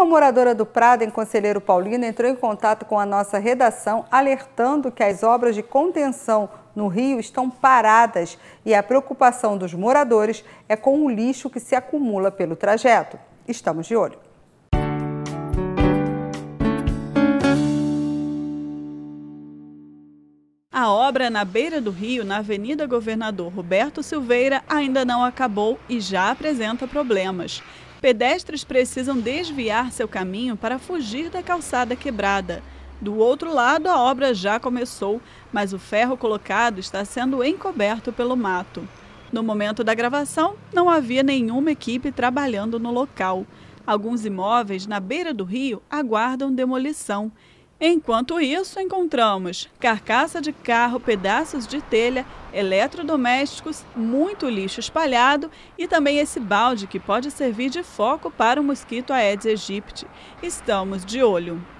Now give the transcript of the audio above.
Uma moradora do Prado, em Conselheiro Paulino, entrou em contato com a nossa redação alertando que as obras de contenção no rio estão paradas e a preocupação dos moradores é com o lixo que se acumula pelo trajeto. Estamos de olho. A obra na beira do rio, na Avenida Governador Roberto Silveira, ainda não acabou e já apresenta problemas. Pedestres precisam desviar seu caminho para fugir da calçada quebrada. Do outro lado, a obra já começou, mas o ferro colocado está sendo encoberto pelo mato. No momento da gravação, não havia nenhuma equipe trabalhando no local. Alguns imóveis na beira do rio aguardam demolição Enquanto isso, encontramos carcaça de carro, pedaços de telha, eletrodomésticos, muito lixo espalhado e também esse balde que pode servir de foco para o mosquito Aedes aegypti. Estamos de olho.